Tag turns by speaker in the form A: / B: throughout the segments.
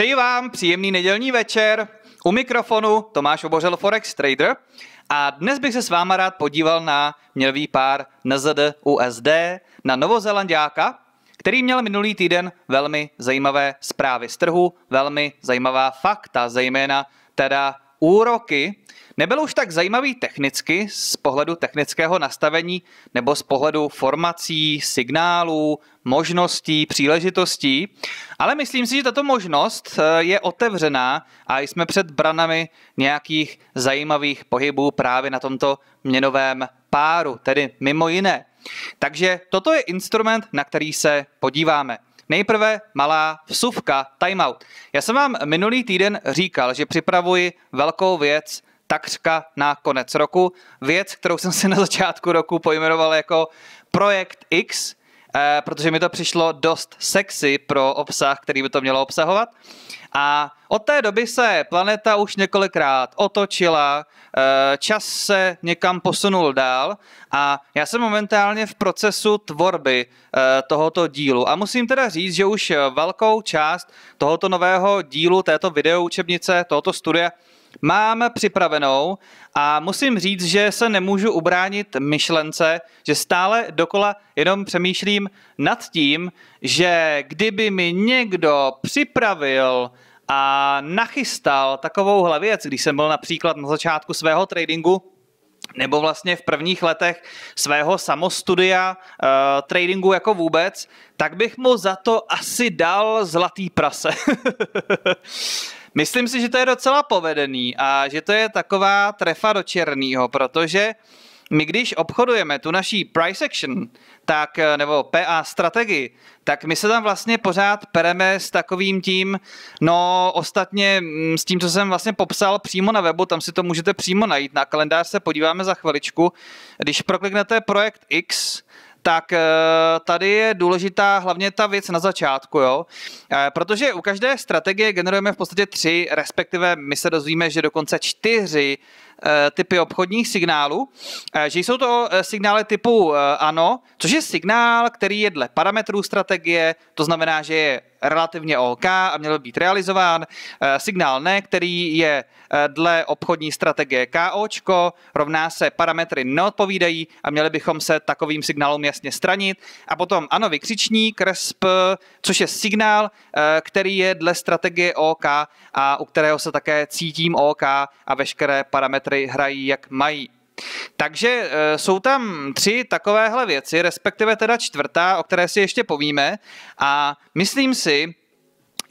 A: Přeji vám příjemný nedělní večer. U mikrofonu Tomáš Obořel Forex Trader a dnes bych se s váma rád podíval na mělvý pár NZD USD, na Novozelandiáka, který měl minulý týden velmi zajímavé zprávy z trhu, velmi zajímavá fakta, zejména teda úroky, Nebyl už tak zajímavý technicky z pohledu technického nastavení nebo z pohledu formací, signálů, možností, příležitostí, ale myslím si, že tato možnost eh, je otevřená a jsme před branami nějakých zajímavých pohybů právě na tomto měnovém páru, tedy mimo jiné. Takže toto je instrument, na který se podíváme. Nejprve malá vsuvka, timeout. Já jsem vám minulý týden říkal, že připravuji velkou věc takřka na konec roku. Věc, kterou jsem si na začátku roku pojmenoval jako Projekt X, eh, protože mi to přišlo dost sexy pro obsah, který by to mělo obsahovat. A od té doby se planeta už několikrát otočila, eh, čas se někam posunul dál a já jsem momentálně v procesu tvorby eh, tohoto dílu. A musím teda říct, že už velkou část tohoto nového dílu, této videoučebnice, tohoto studia Mám připravenou a musím říct, že se nemůžu ubránit myšlence, že stále dokola jenom přemýšlím nad tím, že kdyby mi někdo připravil a nachystal takovouhle věc, když jsem byl například na začátku svého tradingu, nebo vlastně v prvních letech svého samostudia, e, tradingu jako vůbec, tak bych mu za to asi dal zlatý prase. Myslím si, že to je docela povedený a že to je taková trefa do černého, protože my když obchodujeme tu naší price action, tak, eh, nebo PA strategii, tak my se tam vlastně pořád pereme s takovým tím, no ostatně mm, s tím, co jsem vlastně popsal přímo na webu, tam si to můžete přímo najít, na kalendář se podíváme za chviličku, když prokliknete projekt X, tak eh, tady je důležitá hlavně ta věc na začátku, jo? Eh, protože u každé strategie generujeme v podstatě tři, respektive my se dozvíme, že dokonce čtyři eh, typy obchodních signálů, že jsou to signály typu ano, což je signál, který je dle parametrů strategie, to znamená, že je relativně OK a měl být realizován. Eh, signál ne, který je eh, dle obchodní strategie KOčko, rovná se parametry neodpovídají a měli bychom se takovým signálům jasně stranit. A potom ano, vykřičník, resp, což je signál, eh, který je dle strategie OK a u kterého se také cítím OK a veškeré parametry hrají, jak mají. Takže eh, jsou tam tři takovéhle věci, respektive teda čtvrtá, o které si ještě povíme. A myslím si,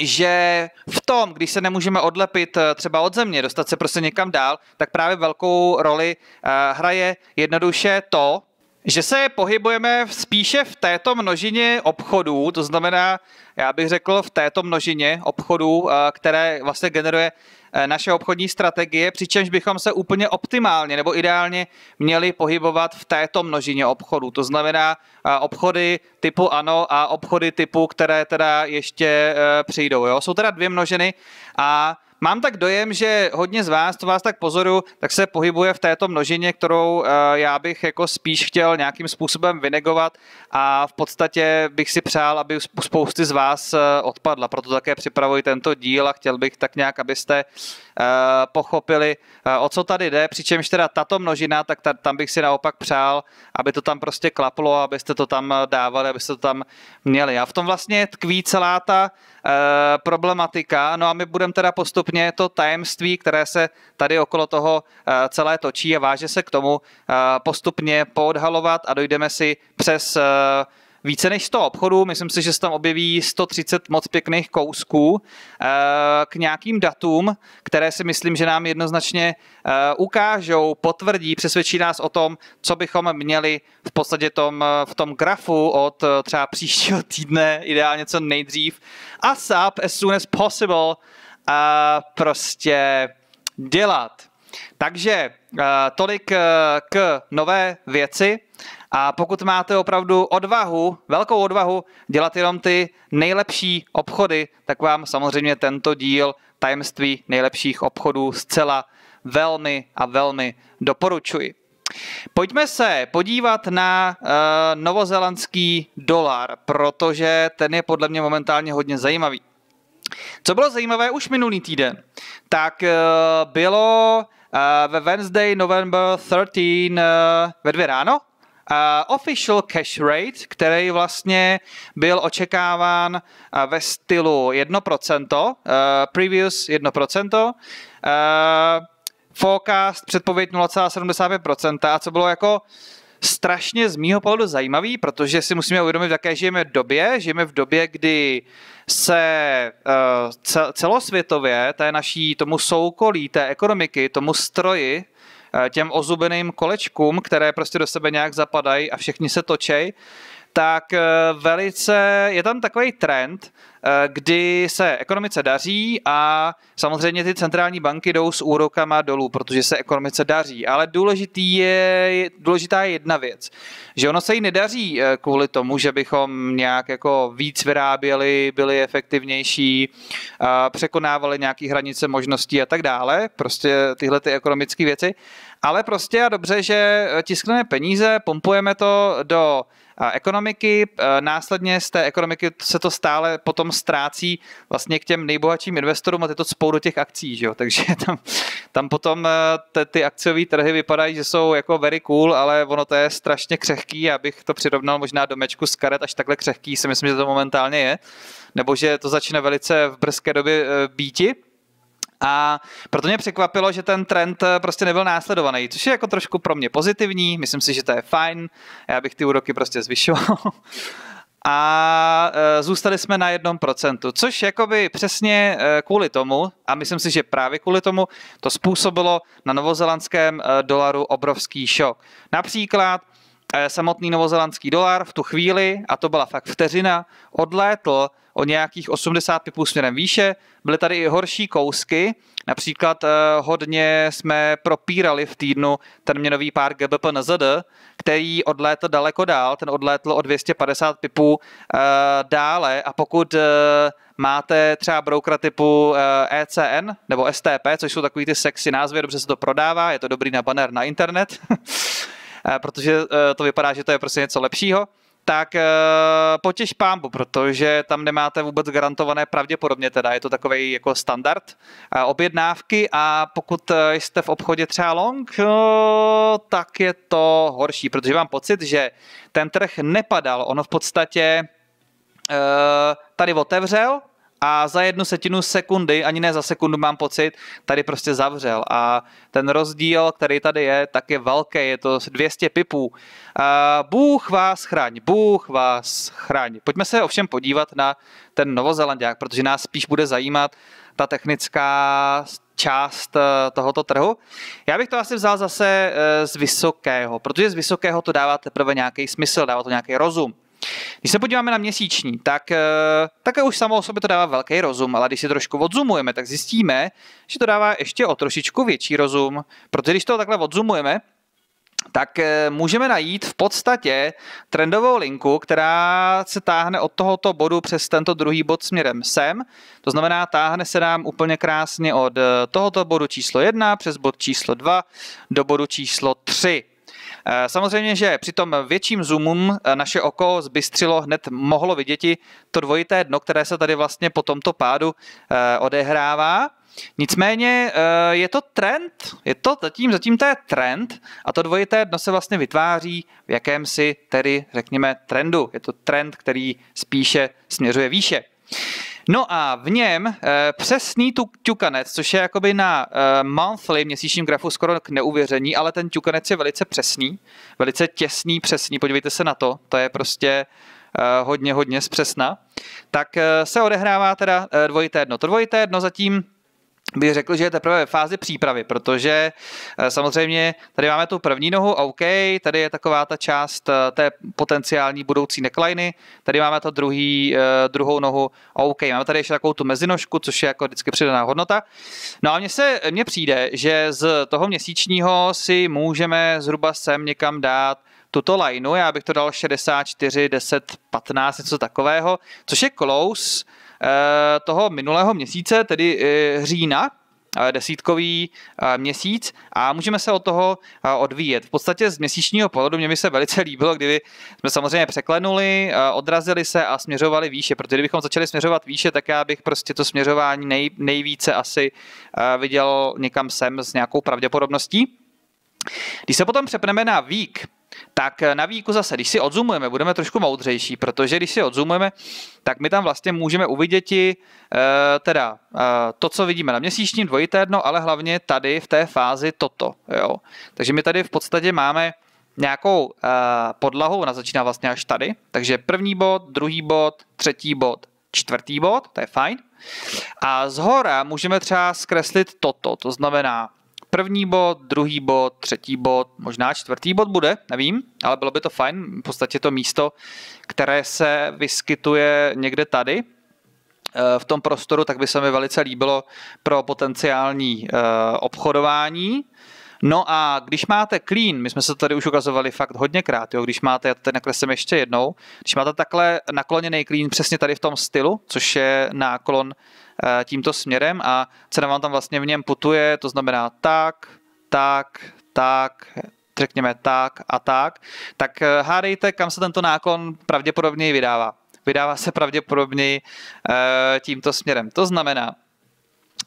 A: že v tom, když se nemůžeme odlepit eh, třeba od země, dostat se prostě někam dál, tak právě velkou roli eh, hraje jednoduše to, že se pohybujeme spíše v této množině obchodů, to znamená, já bych řekl v této množině obchodů, které vlastně generuje Eh, naše obchodní strategie, přičemž bychom se úplně optimálně nebo ideálně měli pohybovat v této množině obchodů. To znamená eh, obchody typu ano a obchody typu, které teda ještě eh, přijdou. Jo? Jsou teda dvě množiny a mám tak dojem, že hodně z vás, to vás tak pozoru, tak se pohybuje v této množině, kterou eh, já bych jako spíš chtěl nějakým způsobem vynegovat a v podstatě bych si přál, aby spousty z vás eh, odpadla. Proto také připravuji tento díl a chtěl bych tak nějak, abyste Eh, pochopili, eh, o co tady jde, přičemž teda tato množina, tak ta, tam bych si naopak přál, aby to tam prostě klaplo, abyste to tam dávali, abyste to tam měli. A v tom vlastně tkví celá ta eh, problematika. No a my budeme teda postupně to tajemství, které se tady okolo toho celé točí a váže se k tomu, postupně poodhalovat a dojdeme si přes více než 100 obchodů, myslím si, že se tam objeví 130 moc pěkných kousků eh, k nějakým datům, které si myslím, že nám jednoznačně eh, ukážou, potvrdí, přesvědčí nás o tom, co bychom měli v podstatě tom, eh, v tom grafu od třeba příštího týdne, ideálně co nejdřív, a as soon as possible a prostě dělat. Takže tolik k nové věci. A pokud máte opravdu odvahu, velkou odvahu dělat jenom ty nejlepší obchody, tak vám samozřejmě tento díl tajemství nejlepších obchodů zcela velmi a velmi doporučuji. Pojďme se podívat na uh, novozelandský dolar, protože ten je podle mě momentálně hodně zajímavý. Co bylo zajímavé už minulý týden, tak uh, bylo uh, ve Wednesday November 13 uh, ve dvě ráno, official cash rate, který vlastně byl očekáván ve stylu 1%, uh, previous 1%, uh, forecast předpověď 0,75%. A co bylo jako strašně z mýho pohledu zajímavý, protože si musíme uvědomit, v jaké žijeme v době. Žijeme v době, kdy se uh, celosvětově té naší, tomu soukolí, té ekonomiky, tomu stroji, Eh, těm ozubeným kolečkům, které prostě do sebe nějak zapadají a všichni se točej, tak eh, velice je tam takový trend, eh, kdy se ekonomice daří a samozřejmě ty centrální banky jdou s úrokama dolů, protože se ekonomice daří. Ale důležitý je, důležitá je jedna věc, že ono se jí nedaří kvůli tomu, že bychom nějak jako víc vyráběli, byli efektivnější, překonávali nějaké hranice možností a tak dále, prostě tyhle ty ekonomické věci, ale prostě a dobře, že eh, tiskneme peníze, pompujeme to do eh, ekonomiky, eh, následně z té ekonomiky se to stále potom ztrácí vlastně k těm nejbohatším investorům a ty to spou do těch akcí, že jo? takže tam, tam potom te, ty akciové trhy vypadají, že jsou jako very cool, ale ono to je strašně křehký, abych bych to přirovnal možná do mečku z karet, až takhle křehký si myslím, že to momentálně je, nebo že to začne velice v brzké době býti, a proto mě překvapilo, že ten trend eh, prostě nebyl následovaný, což je jako trošku pro mě pozitivní, myslím si, že to je fajn, já bych ty úroky prostě zvyšoval. a eh, zůstali jsme na jednom procentu, což jakoby přesně eh, kvůli tomu, a myslím si, že právě kvůli tomu, to způsobilo na novozelandském dolaru obrovský šok. Například samotný novozelandský dolar v tu chvíli, a to byla fakt vteřina, odlétl o nějakých 80 pipů směrem výše. Byly tady i horší kousky, například eh, hodně jsme propírali v týdnu ten měnový pár GBP GBPNZD, který odlétl daleko dál, ten odlétl o 250 pipů eh, dále a pokud eh, máte třeba broukra typu ECN e nebo STP, což jsou takový ty sexy názvy, dobře se to prodává, je to dobrý na banner na internet, protože to vypadá, že to je prostě něco lepšího, tak eh, potěš pámbu, protože tam nemáte vůbec garantované pravděpodobně teda, je to takový jako standard eh, objednávky a pokud eh, jste v obchodě třeba long, tak je to horší, protože mám pocit, že ten trh nepadal, ono v podstatě tady otevřel, a za jednu setinu sekundy, ani ne za sekundu mám pocit, tady prostě zavřel. A ten rozdíl, který tady je, tak je velký, je to 200 pipů. A Bůh vás chraň, Bůh vás chraň. Pojďme se ovšem podívat na ten novozelandák, protože nás spíš bude zajímat ta technická část eh, tohoto trhu. Já bych to asi vzal zase eh, z vysokého, protože z vysokého to dává teprve nějaký smysl, dává to nějaký rozum. Když se podíváme na měsíční, tak eh, také už samo o sobě to dává velký rozum, ale když si trošku odzumujeme, tak zjistíme, že to dává ještě o trošičku větší rozum, protože když to takhle odzumujeme, tak eh, můžeme najít v podstatě trendovou linku, která se táhne od tohoto bodu přes tento druhý bod směrem sem. To znamená, táhne se nám úplně krásně od eh, tohoto bodu číslo 1 přes bod číslo 2 do bodu číslo 3. Eh, samozřejmě, že při tom větším zoomům eh, naše oko zbystřilo, hned mohlo vidět i to dvojité dno, které se tady vlastně po tomto pádu eh, odehrává. Nicméně je to trend, je to zatím, zatím to je trend a to dvojité dno se vlastně vytváří v jakémsi tedy, řekněme, trendu. Je to trend, který spíše směřuje výše. No a v něm e, přesný tu ťukanec, což je jakoby na e, monthly měsíčním grafu skoro k neuvěření, ale ten ťukanec je velice přesný, velice těsný, přesný, podívejte se na to, to je prostě e, hodně, hodně zpřesna. Tak e, se odehrává teda e, dvojité dno. To dvojité dno zatím bych řekl, že je teprve ve fázi přípravy, protože eh, samozřejmě tady máme tu první nohu, OK, tady je taková ta část eh, té potenciální budoucí neklajny, tady máme to druhý, eh, druhou nohu, OK, máme tady ještě takovou tu mezinožku, což je jako vždycky přidaná hodnota. No a mně se, mně přijde, že z toho měsíčního si můžeme zhruba sem někam dát tuto lineu, já bych to dal 64, 10, 15, něco takového, což je close, Eh, toho minulého měsíce, tedy eh, října, eh, desítkový měsíc a můžeme se od toho odvíjet. V podstatě z měsíčního pohledu mě by se velice líbilo, kdyby jsme samozřejmě překlenuli, odrazili se a směřovali výše, protože kdybychom začali směřovat výše, tak já bych prostě to směřování nej, nejvíce asi viděl někam sem s nějakou pravděpodobností. Když se potom přepneme na vík, tak eh, na výjiku zase, když si odzumujeme, budeme trošku moudřejší, protože když si odzumujeme, tak my tam vlastně můžeme uvidět i, eh, teda eh, to, co vidíme na měsíčním dvojité dno, ale hlavně tady v té fázi toto. Jo. Takže my tady v podstatě máme nějakou podlahu, ona začíná vlastně až tady, takže první bod, druhý bod, třetí bod, čtvrtý bod, to je fajn. A zhora můžeme třeba zkreslit toto, to znamená první bod, druhý bod, třetí bod, možná čtvrtý bod bude, nevím, ale bylo by to fajn. V podstatě to místo, které se vyskytuje někde tady, eh, v tom prostoru, tak by se mi velice líbilo pro potenciální eh, obchodování. No a když máte clean, my jsme se tady už ukazovali fakt hodněkrát, jo, když máte, já to tady nakreslím ještě jednou, když máte takhle nakloněný clean přesně tady v tom stylu, což je náklon Eh, tímto směrem a cena vám tam vlastně v něm putuje, to znamená tak, tak, tak, řekněme tak a tak, tak eh, hádejte, kam se tento náklon pravděpodobně vydává. Vydává se pravděpodobně eh, tímto směrem. To znamená,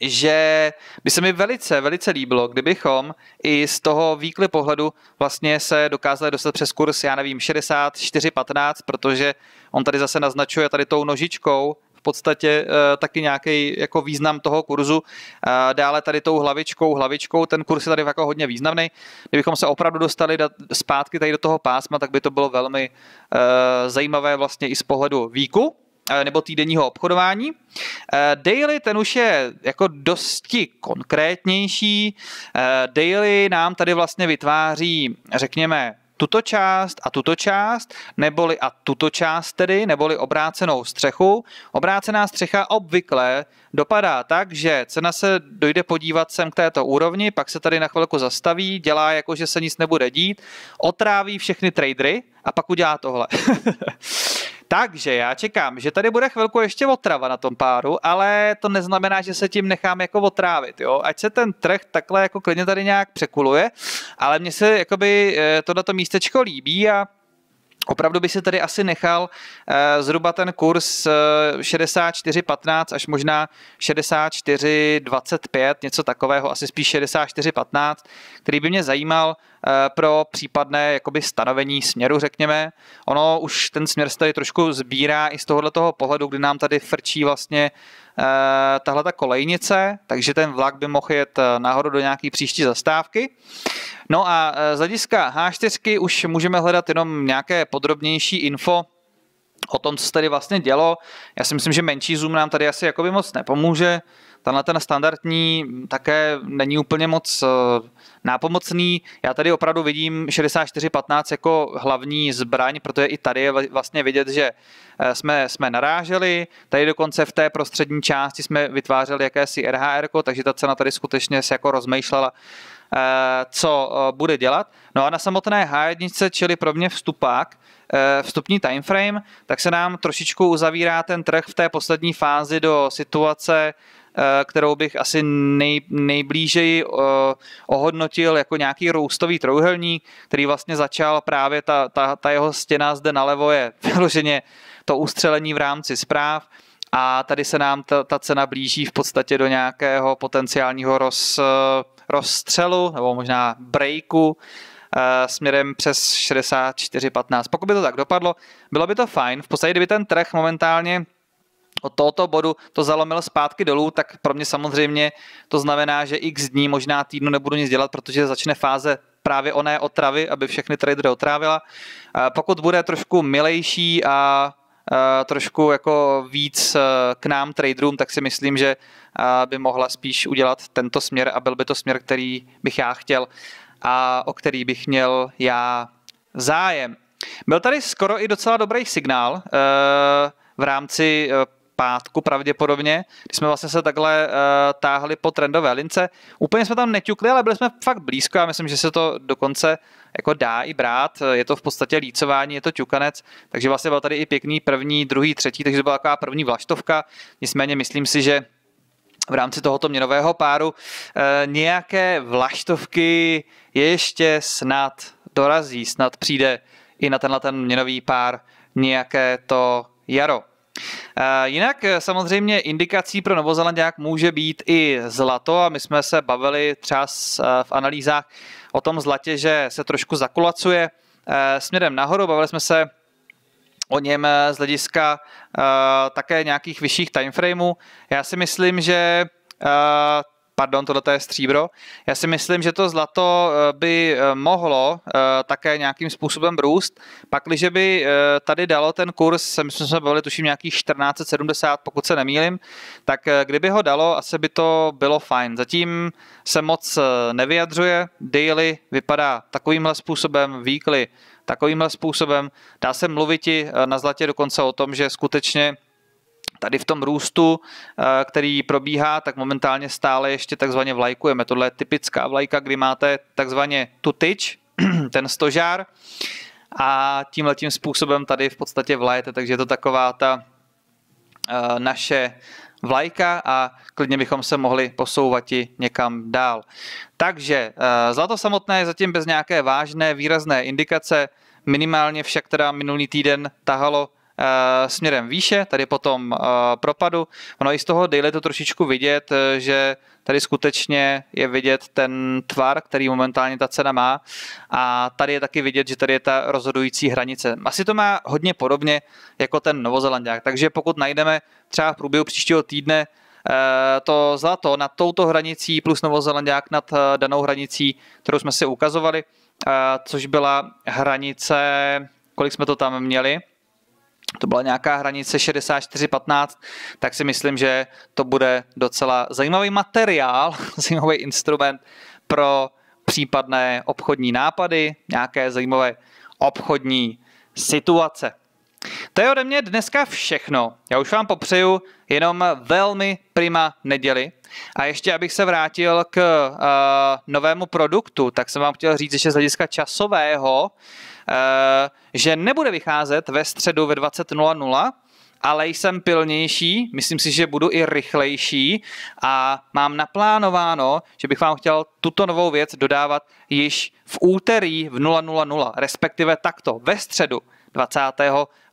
A: že by se mi velice, velice líbilo, kdybychom i z toho výkly pohledu vlastně se dokázali dostat přes kurz, já nevím, 64-15, protože on tady zase naznačuje tady tou nožičkou, v podstatě eh, taky nějaký jako význam toho kurzu. Eh, dále tady tou hlavičkou, hlavičkou, ten kurz je tady jako hodně významný. Kdybychom se opravdu dostali zpátky tady do toho pásma, tak by to bylo velmi eh, zajímavé vlastně i z pohledu výku, nebo týdenního obchodování. Daily ten už je jako dosti konkrétnější. Daily nám tady vlastně vytváří, řekněme, tuto část a tuto část, neboli a tuto část tedy, neboli obrácenou střechu. Obrácená střecha obvykle dopadá tak, že cena se dojde podívat sem k této úrovni, pak se tady na chvilku zastaví, dělá jako, že se nic nebude dít, otráví všechny tradery a pak udělá tohle. Takže já čekám, že tady bude chvilku ještě otrava na tom páru, ale to neznamená, že se tím nechám jako otrávit, jo. Ať se ten trh takhle jako klidně tady nějak překuluje, ale mně se jakoby eh, tohleto místečko líbí a Opravdu by se tady asi nechal eh, zhruba ten kurz 64,15 eh, až možná 64,25, něco takového, asi spíš 64,15, který by mě zajímal eh, pro případné jakoby stanovení směru, řekněme. Ono už ten směr se tady trošku sbírá i z tohohle toho pohledu, kdy nám tady frčí vlastně Eh, tahle ta kolejnice, takže ten vlak by mohl jet eh, nahoru do nějaký příští zastávky. No a eh, z hlediska H4 už můžeme hledat jenom nějaké podrobnější info o tom, co se tady vlastně dělo. Já si myslím, že menší zoom nám tady asi jakoby moc nepomůže. Tenhle ten standardní také není úplně moc eh, nápomocný. Já tady opravdu vidím 64-15 jako hlavní zbraň, protože i tady je vlastně vidět, že eh, jsme, jsme naráželi. Tady dokonce v té prostřední části jsme vytvářeli jakési RHR, takže ta cena tady skutečně se jako rozmýšlela eh, co bude dělat. No a na samotné H1, čili pro mě vstupák, vstupní time frame, tak se nám trošičku uzavírá ten trh v té poslední fázi do situace Eh, kterou bych asi nej, nejblížeji eh, ohodnotil jako nějaký růstový trojuhelník, který vlastně začal právě ta, ta, ta jeho stěna zde nalevo je vyloženě to ustřelení v rámci zpráv a tady se nám ta, ta cena blíží v podstatě do nějakého potenciálního roz, eh, rozstřelu nebo možná breaku směrem přes 64-15. Pokud by to tak dopadlo, bylo by to fajn. V podstatě, kdyby ten trh momentálně od tohoto bodu to zalomilo zpátky dolů, tak pro mě samozřejmě to znamená, že x dní, možná týdnu nebudu nic dělat, protože začne fáze právě oné otravy, aby všechny tradery otrávila. Pokud bude trošku milejší a trošku jako víc e, k nám traderům, tak si myslím, že by mohla spíš udělat tento směr a byl by to směr, který bych já chtěl a o který bych měl já zájem. Byl tady skoro i docela dobrý signál e, v rámci e, pátku pravděpodobně, když jsme vlastně se takhle uh, táhli po trendové lince. Úplně jsme tam neťukli, ale byli jsme fakt blízko. Já myslím, že se to dokonce jako dá i brát. Je to v podstatě lícování, je to ťukanec, takže vlastně byl tady i pěkný první, druhý, třetí, takže to byla taková první vlaštovka. Nicméně myslím si, že v rámci tohoto měnového páru uh, nějaké vlaštovky ještě snad dorazí, snad přijde i na tenhle ten měnový pár nějaké to jaro. Eh, jinak eh, samozřejmě indikací pro Novozelandiák může být i zlato a my jsme se bavili třeba eh, v analýzách o tom zlatě, že se trošku zakulacuje směrem nahoru. Bavili jsme se o něm z hlediska také nějakých vyšších timeframeů. Já si myslím, že pardon, tohle je stříbro. Já si myslím, že to zlato eh, by eh, mohlo eh, také nějakým způsobem růst. Pakliže by tady dalo ten kurz, my jsme se bavili tuším nějakých 1470, pokud se nemýlim, tak kdyby ho dalo, asi by to bylo fajn. Zatím se moc nevyjadřuje, daily vypadá takovýmhle způsobem, weekly takovýmhle způsobem. Dá se mluvit i na zlatě dokonce o tom, že skutečně tady v tom růstu, eh, který probíhá, tak momentálně stále ještě takzvaně vlajkujeme. Tohle je typická vlajka, kdy máte takzvaně tu tyč, ten stožár a tímhle tím způsobem tady v podstatě vlajete, takže je to taková ta eh, naše vlajka a klidně bychom se mohli posouvat i někam dál. Takže eh, zlato samotné je zatím bez nějaké vážné, výrazné indikace, minimálně však teda minulý týden tahalo Eh, směrem výše, tady potom eh, propadu. Ono i z toho daily to trošičku vidět, eh, že tady skutečně je vidět ten tvar, který momentálně ta cena má a tady je taky vidět, že tady je ta rozhodující hranice. Asi to má hodně podobně jako ten novozelandák, takže pokud najdeme třeba v průběhu příštího týdne to zlato nad touto hranicí plus novozelandák nad danou hranicí, kterou jsme si ukazovali, což byla hranice, kolik jsme to tam měli, to byla nějaká hranice 64-15, tak si myslím, že to bude docela zajímavý materiál, zajímavý instrument pro případné obchodní nápady, nějaké zajímavé obchodní situace. To je ode mě dneska všechno. Já už vám popřeju jenom velmi prima neděli. A ještě abych se vrátil k uh, novému produktu, tak jsem vám chtěl říct, že z hlediska časového uh, Eh, že nebude vycházet ve středu ve 20.00, ale jsem pilnější, myslím si, že budu i rychlejší a mám naplánováno, že bych vám chtěl tuto novou věc dodávat již v úterý v 000, respektive takto ve středu 20.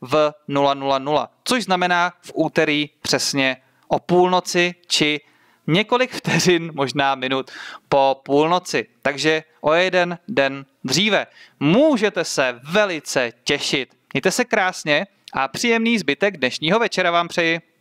A: v 000, což znamená v úterý přesně o půlnoci či několik vteřin, možná minut po půlnoci, takže o jeden den dříve. Můžete se velice těšit. Mějte se krásně a příjemný zbytek dnešního večera vám přeji.